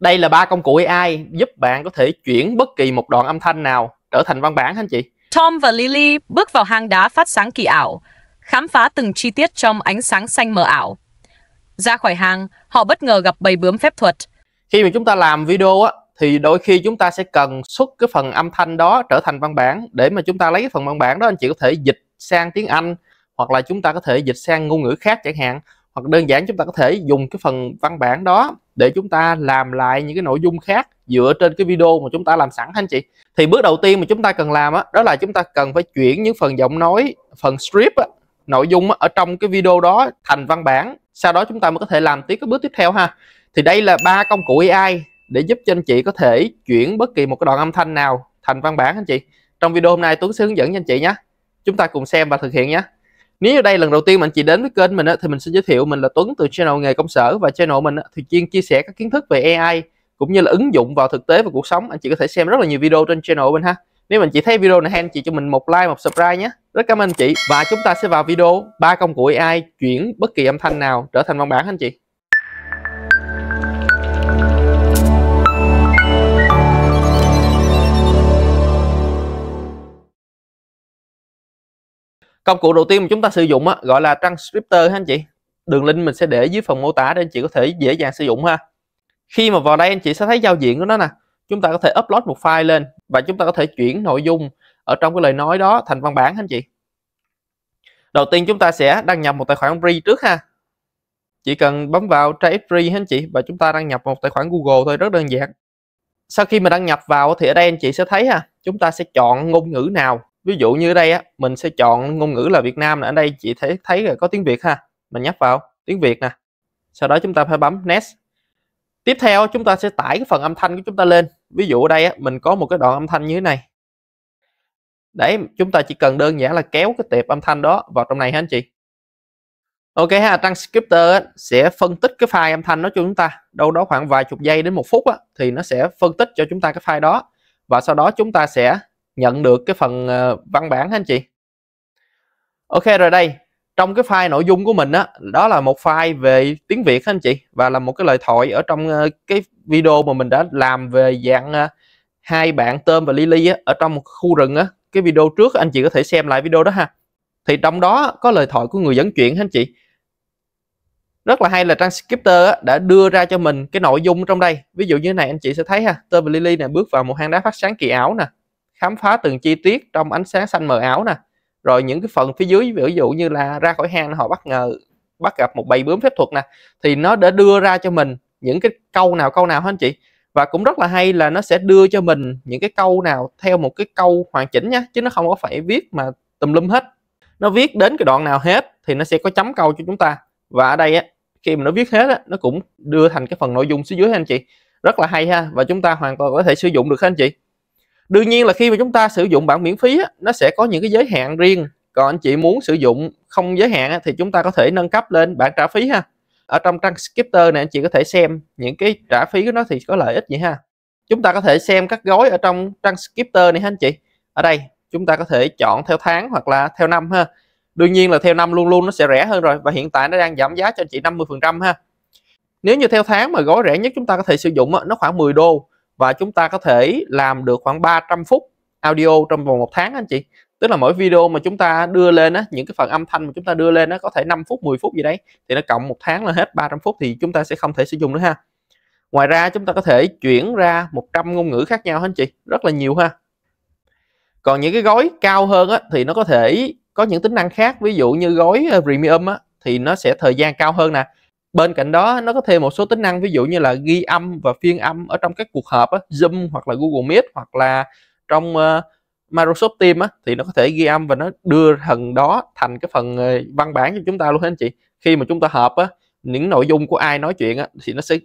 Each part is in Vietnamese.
đây là ba công cụ AI giúp bạn có thể chuyển bất kỳ một đoạn âm thanh nào trở thành văn bản anh chị Tom và Lily bước vào hang đá phát sáng kỳ ảo khám phá từng chi tiết trong ánh sáng xanh mờ ảo ra khỏi hang họ bất ngờ gặp bầy bướm phép thuật khi mà chúng ta làm video á thì đôi khi chúng ta sẽ cần xuất cái phần âm thanh đó trở thành văn bản để mà chúng ta lấy cái phần văn bản đó anh chị có thể dịch sang tiếng Anh hoặc là chúng ta có thể dịch sang ngôn ngữ khác chẳng hạn hoặc đơn giản chúng ta có thể dùng cái phần văn bản đó để chúng ta làm lại những cái nội dung khác dựa trên cái video mà chúng ta làm sẵn anh chị thì bước đầu tiên mà chúng ta cần làm đó, đó là chúng ta cần phải chuyển những phần giọng nói phần script đó, nội dung ở trong cái video đó thành văn bản sau đó chúng ta mới có thể làm tiếp cái bước tiếp theo ha thì đây là ba công cụ AI để giúp cho anh chị có thể chuyển bất kỳ một cái đoạn âm thanh nào thành văn bản anh chị trong video hôm nay Tuấn sẽ hướng dẫn cho anh chị nhé chúng ta cùng xem và thực hiện nhé nếu đây lần đầu tiên mà anh chị đến với kênh mình á, thì mình xin giới thiệu mình là Tuấn từ channel nghề công sở và channel mình á, thì chuyên chia sẻ các kiến thức về AI cũng như là ứng dụng vào thực tế và cuộc sống anh chị có thể xem rất là nhiều video trên channel mình ha nếu mình chị thấy video này hay anh chị cho mình một like một subscribe nhé rất cảm ơn anh chị và chúng ta sẽ vào video ba công cụ AI chuyển bất kỳ âm thanh nào trở thành văn bản anh chị công cụ đầu tiên mà chúng ta sử dụng á, gọi là transcriptor ha anh chị đường link mình sẽ để dưới phần mô tả để anh chị có thể dễ dàng sử dụng ha khi mà vào đây anh chị sẽ thấy giao diện của nó nè chúng ta có thể upload một file lên và chúng ta có thể chuyển nội dung ở trong cái lời nói đó thành văn bản anh chị đầu tiên chúng ta sẽ đăng nhập một tài khoản free trước ha chỉ cần bấm vào trái free anh chị và chúng ta đăng nhập một tài khoản google thôi rất đơn giản sau khi mà đăng nhập vào thì ở đây anh chị sẽ thấy ha chúng ta sẽ chọn ngôn ngữ nào ví dụ như đây á mình sẽ chọn ngôn ngữ là Việt Nam là ở đây chị thấy thấy có tiếng Việt ha mình nhấp vào tiếng Việt nè sau đó chúng ta phải bấm next tiếp theo chúng ta sẽ tải cái phần âm thanh của chúng ta lên ví dụ ở đây á, mình có một cái đoạn âm thanh như thế này đấy chúng ta chỉ cần đơn giản là kéo cái tệp âm thanh đó vào trong này hả anh chị ok ha transcriptor á, sẽ phân tích cái file âm thanh đó cho chúng ta đâu đó khoảng vài chục giây đến một phút á, thì nó sẽ phân tích cho chúng ta cái file đó và sau đó chúng ta sẽ nhận được cái phần ờ, văn bản anh chị ok rồi đây trong cái file nội dung của mình đó, đó là một file về tiếng Việt anh chị và là một cái lời thoại ở trong ờ, cái video mà mình đã làm về dạng ờ, hai bạn tôm và Lily á, ở trong một khu rừng á cái video trước anh chị có thể xem lại video đó ha thì trong đó có lời thoại của người dẫn chuyện anh chị rất là hay là transcripter đã đưa ra cho mình cái nội dung trong đây ví dụ như thế này anh chị sẽ thấy ha tôm và Lily này bước vào một hang đá phát sáng kỳ ảo nè khám phá từng chi tiết trong ánh sáng xanh mờ ảo nè rồi những cái phần phía dưới ví dụ như là ra khỏi hang họ bất ngờ bắt gặp một bầy bướm phép thuật nè thì nó đã đưa ra cho mình những cái câu nào câu nào hả anh chị và cũng rất là hay là nó sẽ đưa cho mình những cái câu nào theo một cái câu hoàn chỉnh nha chứ nó không có phải viết mà tùm lum hết nó viết đến cái đoạn nào hết thì nó sẽ có chấm câu cho chúng ta và ở đây á, khi mà nó viết hết á, nó cũng đưa thành cái phần nội dung phía dưới anh chị rất là hay ha và chúng ta hoàn toàn có thể sử dụng được hết anh chị đương nhiên là khi mà chúng ta sử dụng bản miễn phí á, nó sẽ có những cái giới hạn riêng còn anh chị muốn sử dụng không giới hạn á, thì chúng ta có thể nâng cấp lên bản trả phí ha ở trong trang skipper này anh chị có thể xem những cái trả phí của nó thì có lợi ích gì ha chúng ta có thể xem các gói ở trong trang skipper này ha anh chị ở đây chúng ta có thể chọn theo tháng hoặc là theo năm ha đương nhiên là theo năm luôn luôn nó sẽ rẻ hơn rồi và hiện tại nó đang giảm giá cho anh chị 50 phần trăm ha nếu như theo tháng mà gói rẻ nhất chúng ta có thể sử dụng nó khoảng 10 đô và chúng ta có thể làm được khoảng 300 phút audio trong vòng một tháng anh chị tức là mỗi video mà chúng ta đưa lên á những cái phần âm thanh mà chúng ta đưa lên nó có thể 5 phút 10 phút gì đấy thì nó cộng một tháng là hết 300 phút thì chúng ta sẽ không thể sử dụng nữa ha ngoài ra chúng ta có thể chuyển ra 100 ngôn ngữ khác nhau anh chị rất là nhiều ha còn những cái gói cao hơn á, thì nó có thể có những tính năng khác ví dụ như gói ờ, premium á, thì nó sẽ thời gian cao hơn nè bên cạnh đó nó có thêm một số tính năng ví dụ như là ghi âm và phiên âm ở trong các cuộc họp á, Zoom hoặc là Google Meet hoặc là trong uh, Microsoft Teams á, thì nó có thể ghi âm và nó đưa thần đó thành cái phần uh, văn bản cho chúng ta luôn anh chị khi mà chúng ta họp á, những nội dung của ai nói chuyện á, thì nó sẽ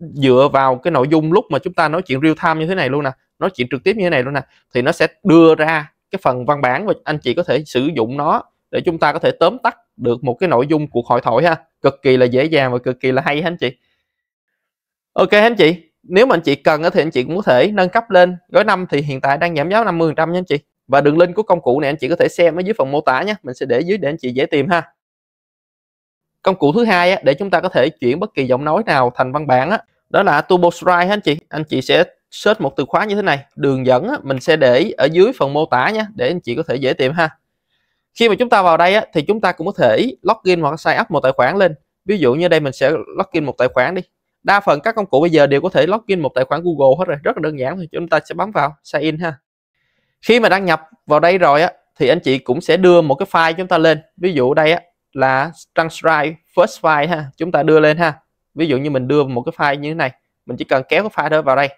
dựa vào cái nội dung lúc mà chúng ta nói chuyện real time như thế này luôn nè nói chuyện trực tiếp như thế này luôn nè thì nó sẽ đưa ra cái phần văn bản và anh chị có thể sử dụng nó để chúng ta có thể tóm tắt được một cái nội dung cuộc hội thoại ha cực kỳ là dễ dàng và cực kỳ là hay anh chị ok anh chị nếu mà anh chị cần thì anh chị cũng có thể nâng cấp lên gói năm thì hiện tại đang giảm giá 50 trăm nha anh chị và đường link của công cụ này anh chị có thể xem ở dưới phần mô tả nhé mình sẽ để dưới để anh chị dễ tìm ha công cụ thứ hai để chúng ta có thể chuyển bất kỳ giọng nói nào thành văn bản đó là Turbo Strike anh chị anh chị sẽ search một từ khóa như thế này đường dẫn mình sẽ để ở dưới phần mô tả nhé để anh chị có thể dễ tìm ha khi mà chúng ta vào đây á, thì chúng ta cũng có thể login hoặc sign up một tài khoản lên ví dụ như đây mình sẽ login một tài khoản đi đa phần các công cụ bây giờ đều có thể login một tài khoản Google hết rồi rất là đơn giản thì chúng ta sẽ bấm vào sign in ha khi mà đăng nhập vào đây rồi á thì anh chị cũng sẽ đưa một cái file chúng ta lên ví dụ đây á là transcribe first file ha chúng ta đưa lên ha ví dụ như mình đưa một cái file như thế này mình chỉ cần kéo cái file đó vào đây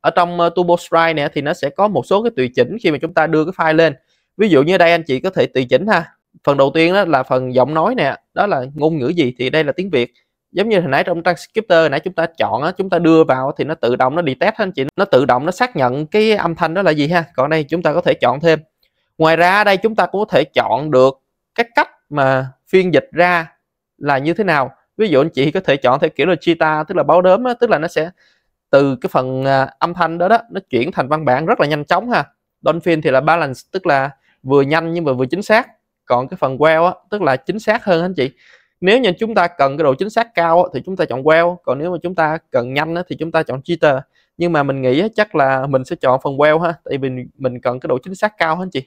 ở trong uh, ờ, Turbo Strike này thì nó sẽ có một số cái tùy chỉnh khi mà chúng ta đưa cái file lên ví dụ như đây anh chị có thể tùy chỉnh ha phần đầu tiên đó là phần giọng nói nè đó là ngôn ngữ gì thì đây là tiếng Việt giống như hồi nãy trong transcriptor nãy chúng ta chọn á, chúng ta đưa vào thì nó tự động nó đi test anh chị nó tự động nó xác nhận cái âm thanh đó là gì ha còn đây chúng ta có thể chọn thêm ngoài ra đây chúng ta cũng có thể chọn được các cách mà phiên dịch ra là như thế nào ví dụ anh chị có thể chọn theo kiểu là chita tức là báo đốm á, tức là nó sẽ từ cái phần à, âm thanh đó đó nó chuyển thành văn bản rất là nhanh chóng ha dolphin thì là balance tức là vừa nhanh nhưng mà vừa chính xác còn cái phần well á tức là chính xác hơn anh chị nếu như chúng ta cần cái độ chính xác cao á, thì chúng ta chọn well còn nếu mà chúng ta cần nhanh á, thì chúng ta chọn jitter nhưng mà mình nghĩ á, chắc là mình sẽ chọn phần well ha tại vì mình cần cái độ chính xác cao hơn chị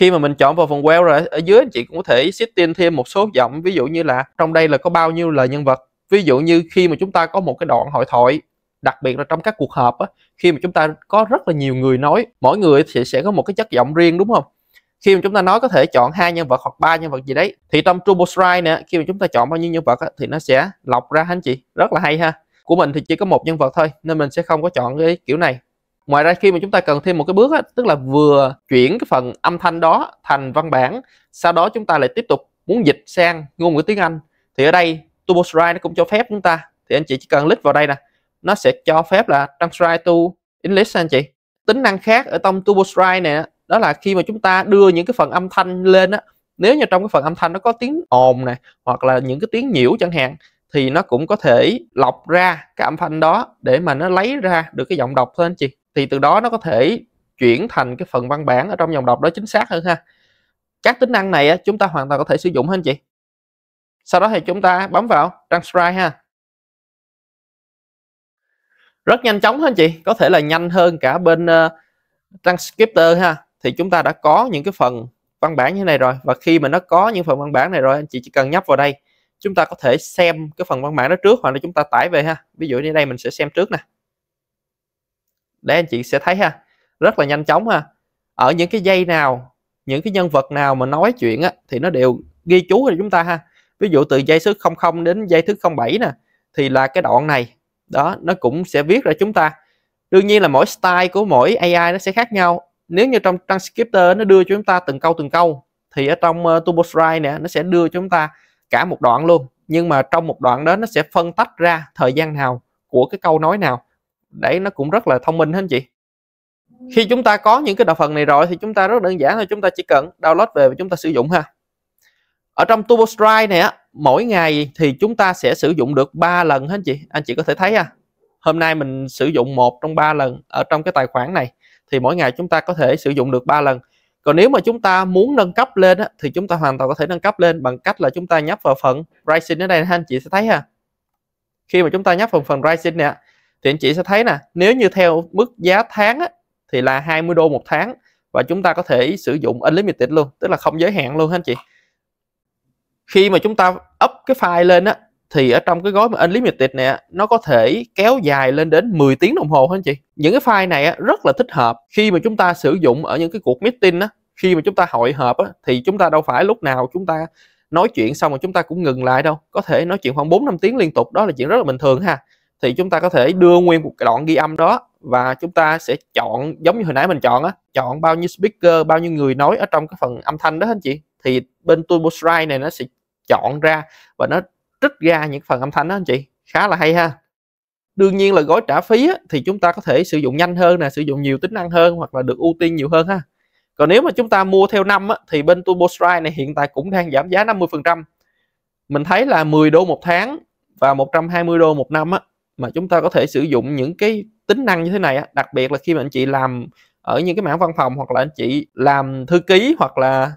khi mà mình chọn vào phần well rồi ở dưới anh chị cũng có thể setting thêm một số giọng ví dụ như là trong đây là có bao nhiêu lời nhân vật ví dụ như khi mà chúng ta có một cái đoạn hội thoại đặc biệt là trong các cuộc họp á, khi mà chúng ta có rất là nhiều người nói mỗi người thì sẽ có một cái chất giọng riêng đúng không khi mà chúng ta nói có thể chọn hai nhân vật hoặc ba nhân vật gì đấy thì trong Turbo Strike nè khi mà chúng ta chọn bao nhiêu nhân vật thì nó sẽ lọc ra anh chị rất là hay ha của mình thì chỉ có một nhân vật thôi nên mình sẽ không có chọn cái kiểu này ngoài ra khi mà chúng ta cần thêm một cái bước tức là vừa chuyển cái phần âm thanh đó thành văn bản sau đó chúng ta lại tiếp tục muốn dịch sang ngôn ngữ tiếng Anh thì ở đây Turbo nó cũng cho phép chúng ta thì anh chị chỉ cần click vào đây nè nó sẽ cho phép là transcribe to English anh chị tính năng khác ở trong Turbo này đó là khi mà chúng ta đưa những cái phần âm thanh lên á nếu như trong cái phần âm thanh nó có tiếng ồn này hoặc là những cái tiếng nhiễu chẳng hạn thì nó cũng có thể lọc ra cái âm thanh đó để mà nó lấy ra được cái giọng đọc thôi anh chị thì từ đó nó có thể chuyển thành cái phần văn bản ở trong dòng đọc đó chính xác hơn ha các tính năng này chúng ta hoàn toàn có thể sử dụng hết anh chị sau đó thì chúng ta bấm vào transcribe ha rất nhanh chóng hết anh chị có thể là nhanh hơn cả bên uh, ờ, transcriptor ha thì chúng ta đã có những cái phần văn bản như thế này rồi và khi mà nó có những phần văn bản này rồi anh chị chỉ cần nhấp vào đây chúng ta có thể xem cái phần văn bản đó trước hoặc là chúng ta tải về ha ví dụ như đây mình sẽ xem trước nè để anh chị sẽ thấy ha rất là nhanh chóng ha ở những cái dây nào những cái nhân vật nào mà nói chuyện á, thì nó đều ghi chú cho chúng ta ha ví dụ từ dây thứ 00 đến dây thứ 07 nè thì là cái đoạn này đó nó cũng sẽ viết ra chúng ta đương nhiên là mỗi style của mỗi AI nó sẽ khác nhau nếu như trong transcriptor nó đưa cho chúng ta từng câu từng câu thì ở trong uh, ờ, turboscribe nè nó sẽ đưa cho chúng ta cả một đoạn luôn nhưng mà trong một đoạn đó nó sẽ phân tách ra thời gian nào của cái câu nói nào đấy nó cũng rất là thông minh hết chị khi chúng ta có những cái đạo phần này rồi thì chúng ta rất đơn giản thôi chúng ta chỉ cần download về và chúng ta sử dụng ha ở trong TurboStrike này á mỗi ngày thì chúng ta sẽ sử dụng được 3 lần hết chị anh chị có thể thấy ha hôm nay mình sử dụng một trong ba lần ở trong cái tài khoản này thì mỗi ngày chúng ta có thể sử dụng được 3 lần còn nếu mà chúng ta muốn nâng cấp lên á, thì chúng ta hoàn toàn có thể nâng cấp lên bằng cách là chúng ta nhấp vào phần pricing ở đây anh chị sẽ thấy ha khi mà chúng ta nhấp vào phần pricing nè thì anh chị sẽ thấy nè nếu như theo mức giá tháng thì là 20 đô một tháng và chúng ta có thể sử dụng unlimited luôn tức là không giới hạn luôn ha anh chị khi mà chúng ta up cái file lên á thì ở trong cái gói mà unlimited này nó có thể kéo dài lên đến 10 tiếng đồng hồ hết chị những cái file này rất là thích hợp khi mà chúng ta sử dụng ở những cái cuộc meeting á khi mà chúng ta hội họp á thì chúng ta đâu phải lúc nào chúng ta nói chuyện xong rồi chúng ta cũng ngừng lại đâu có thể nói chuyện khoảng 4 năm tiếng liên tục đó là chuyện rất là bình thường ha thì chúng ta có thể đưa nguyên một đoạn ghi âm đó và chúng ta sẽ chọn giống như hồi nãy mình chọn á chọn bao nhiêu speaker bao nhiêu người nói ở trong cái phần âm thanh đó hết chị thì bên Turbo này nó sẽ chọn ra và nó trích ra những phần âm thanh đó anh chị khá là hay ha đương nhiên là gói trả phí á, thì chúng ta có thể sử dụng nhanh hơn nè sử dụng nhiều tính năng hơn hoặc là được ưu tiên nhiều hơn ha còn nếu mà chúng ta mua theo năm á, thì bên Turbo Strike này hiện tại cũng đang giảm giá 50% mình thấy là 10 đô một tháng và 120 đô một năm á, mà chúng ta có thể sử dụng những cái tính năng như thế này á. đặc biệt là khi mà anh chị làm ở những cái mảng văn phòng hoặc là anh chị làm thư ký hoặc là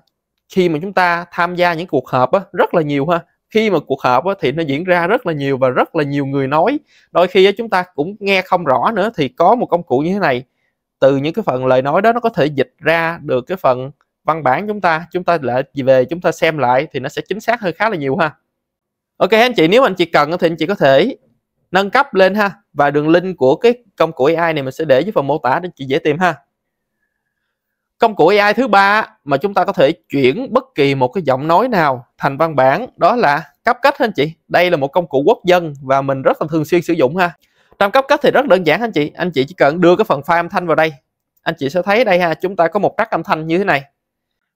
khi mà chúng ta tham gia những cuộc họp á, rất là nhiều ha khi mà cuộc họp á, thì nó diễn ra rất là nhiều và rất là nhiều người nói đôi khi á, chúng ta cũng nghe không rõ nữa thì có một công cụ như thế này từ những cái phần lời nói đó nó có thể dịch ra được cái phần văn bản chúng ta chúng ta lại về chúng ta xem lại thì nó sẽ chính xác hơn khá là nhiều ha ok anh chị nếu anh chị cần thì anh chị có thể nâng cấp lên ha và đường link của cái công cụ AI này mình sẽ để dưới phần mô tả để anh chị dễ tìm ha công cụ AI thứ ba mà chúng ta có thể chuyển bất kỳ một cái giọng nói nào thành văn bản đó là cấp cách anh chị đây là một công cụ quốc dân và mình rất là thường xuyên sử dụng ha trong cấp cách thì rất đơn giản anh chị anh chị chỉ cần đưa cái phần file âm thanh vào đây anh chị sẽ thấy đây ha chúng ta có một track âm thanh như thế này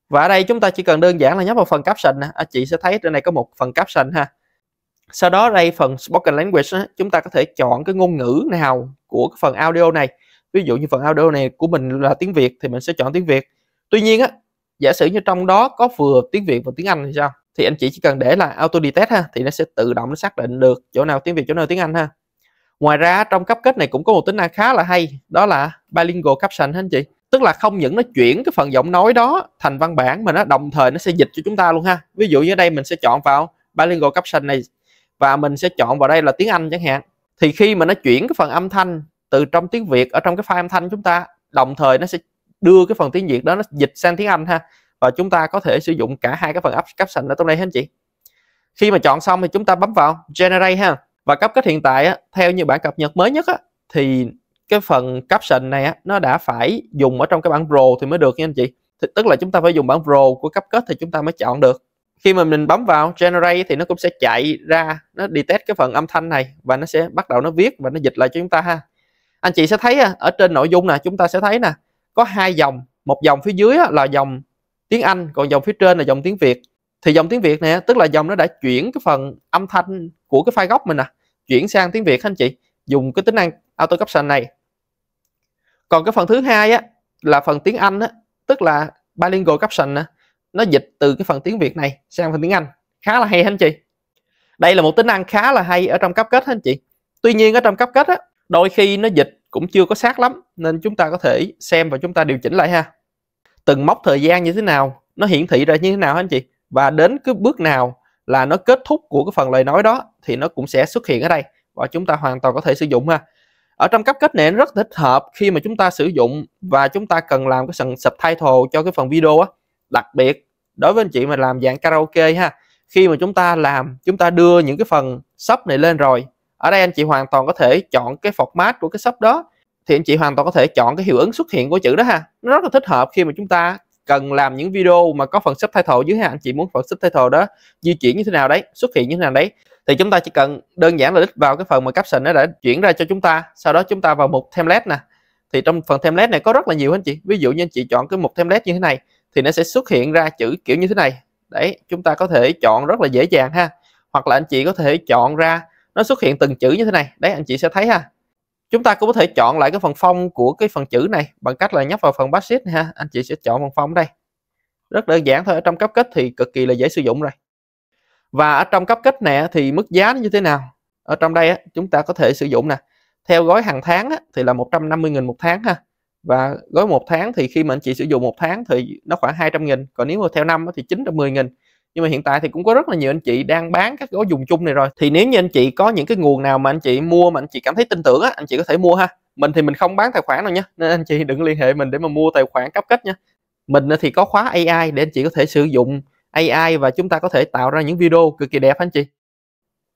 và ở đây chúng ta chỉ cần đơn giản là nhấp vào phần caption anh chị sẽ thấy trên này có một phần caption ha sau đó đây phần spoken language chúng ta có thể chọn cái ngôn ngữ nào của cái phần audio này ví dụ như phần audio này của mình là tiếng Việt thì mình sẽ chọn tiếng Việt tuy nhiên á giả sử như trong đó có vừa tiếng Việt và tiếng Anh thì sao thì anh chị chỉ cần để là auto detect ha thì nó sẽ tự động nó xác định được chỗ nào tiếng Việt chỗ nào tiếng Anh ha ngoài ra trong cấp kết này cũng có một tính năng khá là hay đó là bilingual caption ha anh chị tức là không những nó chuyển cái phần giọng nói đó thành văn bản mà nó đồng thời nó sẽ dịch cho chúng ta luôn ha ví dụ như đây mình sẽ chọn vào bilingual caption này và mình sẽ chọn vào đây là tiếng Anh chẳng hạn thì khi mà nó chuyển cái phần âm thanh từ trong tiếng Việt ở trong cái file âm thanh chúng ta đồng thời nó sẽ đưa cái phần tiếng Việt đó nó dịch sang tiếng Anh ha và chúng ta có thể sử dụng cả hai cái phần caption ở trong đây anh chị khi mà chọn xong thì chúng ta bấm vào generate ha và cấp kết hiện tại á, theo như bản cập nhật mới nhất á, thì cái phần caption này á, nó đã phải dùng ở trong cái bản pro thì mới được nha anh chị thì, tức là chúng ta phải dùng bản pro của cấp kết thì chúng ta mới chọn được khi mà mình bấm vào generate thì nó cũng sẽ chạy ra nó detect cái phần âm thanh này và nó sẽ bắt đầu nó viết và nó dịch lại cho chúng ta ha anh chị sẽ thấy ở trên nội dung nè chúng ta sẽ thấy nè có hai dòng một dòng phía dưới là dòng tiếng Anh còn dòng phía trên là dòng tiếng Việt thì dòng tiếng Việt nè tức là dòng nó đã chuyển cái phần âm thanh của cái file gốc mình nè chuyển sang tiếng Việt anh chị dùng cái tính năng auto caption này còn cái phần thứ hai á là phần tiếng Anh á tức là bilingual caption nè nó dịch từ cái phần tiếng Việt này sang phần tiếng Anh khá là hay anh chị đây là một tính năng khá là hay ở trong cấp kết anh chị tuy nhiên ở trong cấp kết á đôi khi nó dịch cũng chưa có sát lắm nên chúng ta có thể xem và chúng ta điều chỉnh lại ha từng mốc thời gian như thế nào nó hiển thị ra như thế nào anh chị và đến cái bước nào là nó kết thúc của cái phần lời nói đó thì nó cũng sẽ xuất hiện ở đây và chúng ta hoàn toàn có thể sử dụng ha ở trong cấp kết này rất thích hợp khi mà chúng ta sử dụng và chúng ta cần làm cái phần subtitle cho cái phần video á đặc biệt đối với anh chị mà làm dạng karaoke ha khi mà chúng ta làm chúng ta đưa những cái phần sub này lên rồi ở đây anh chị hoàn toàn có thể chọn cái format của cái shop đó thì anh chị hoàn toàn có thể chọn cái hiệu ứng xuất hiện của chữ đó ha nó rất là thích hợp khi mà chúng ta cần làm những video mà có phần subtitle dưới ha anh chị muốn phần subtitle đó di chuyển như thế nào đấy xuất hiện như thế nào đấy thì chúng ta chỉ cần đơn giản là click vào cái phần mà caption nó đã chuyển ra cho chúng ta sau đó chúng ta vào mục template nè thì trong phần template này có rất là nhiều anh chị ví dụ như anh chị chọn cái mục template như thế này thì nó sẽ xuất hiện ra chữ kiểu như thế này đấy chúng ta có thể chọn rất là dễ dàng ha hoặc là anh chị có thể chọn ra nó xuất hiện từng chữ như thế này đấy anh chị sẽ thấy ha chúng ta cũng có thể chọn lại cái phần phong của cái phần chữ này bằng cách là nhấp vào phần basis ha anh chị sẽ chọn phần phong đây rất đơn giản thôi ở trong cấp kết thì cực kỳ là dễ sử dụng rồi và ở trong cấp kết này thì mức giá nó như thế nào ở trong đây chúng ta có thể sử dụng nè theo gói hàng tháng thì là 150.000 một tháng ha và gói một tháng thì khi mà anh chị sử dụng một tháng thì nó khoảng 200.000 còn nếu mà theo năm thì 910.000 nhưng mà hiện tại thì cũng có rất là nhiều anh chị đang bán các gói dùng chung này rồi thì nếu như anh chị có những cái nguồn nào mà anh chị mua mà anh chị cảm thấy tin tưởng á anh chị có thể mua ha mình thì mình không bán tài khoản đâu nha nên anh chị đừng liên hệ mình để mà mua tài khoản cấp kết nha mình thì có khóa AI để anh chị có thể sử dụng AI và chúng ta có thể tạo ra những video cực kỳ đẹp anh chị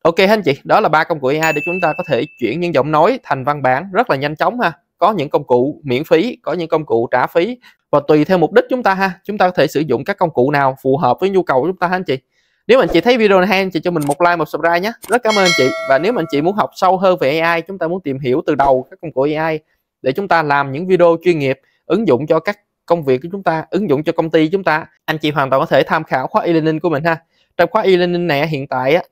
Ok anh chị, đó là ba công cụ AI để chúng ta có thể chuyển những giọng nói thành văn bản rất là nhanh chóng ha có những công cụ miễn phí có những công cụ trả phí và tùy theo mục đích chúng ta ha chúng ta có thể sử dụng các công cụ nào phù hợp với nhu cầu của chúng ta ha anh chị nếu mà anh chị thấy video này hay anh chị cho mình một like một subscribe nhé rất cảm ơn anh chị và nếu mà anh chị muốn học sâu hơn về AI chúng ta muốn tìm hiểu từ đầu các công cụ AI để chúng ta làm những video chuyên nghiệp ứng dụng cho các công việc của chúng ta ứng dụng cho công ty chúng ta anh chị hoàn toàn có thể tham khảo khóa e-learning của mình ha trong khóa e-learning này hiện tại á,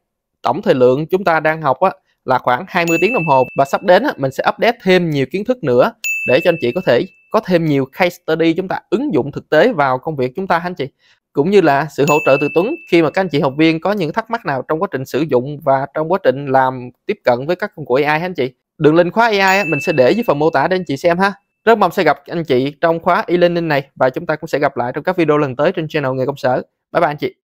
tổng thời lượng chúng ta đang học á, là khoảng 20 tiếng đồng hồ và sắp đến mình sẽ update thêm nhiều kiến thức nữa để cho anh chị có thể có thêm nhiều case study chúng ta ứng dụng thực tế vào công việc chúng ta anh chị cũng như là sự hỗ trợ từ Tuấn khi mà các anh chị học viên có những thắc mắc nào trong quá trình sử dụng và trong quá trình làm tiếp cận với các công cụ AI ha anh chị. Đường link khóa AI mình sẽ để dưới phần mô tả để anh chị xem ha. Rất mong sẽ gặp anh chị trong khóa e-learning này và chúng ta cũng sẽ gặp lại trong các video lần tới trên channel người Công Sở. Bye bye anh chị.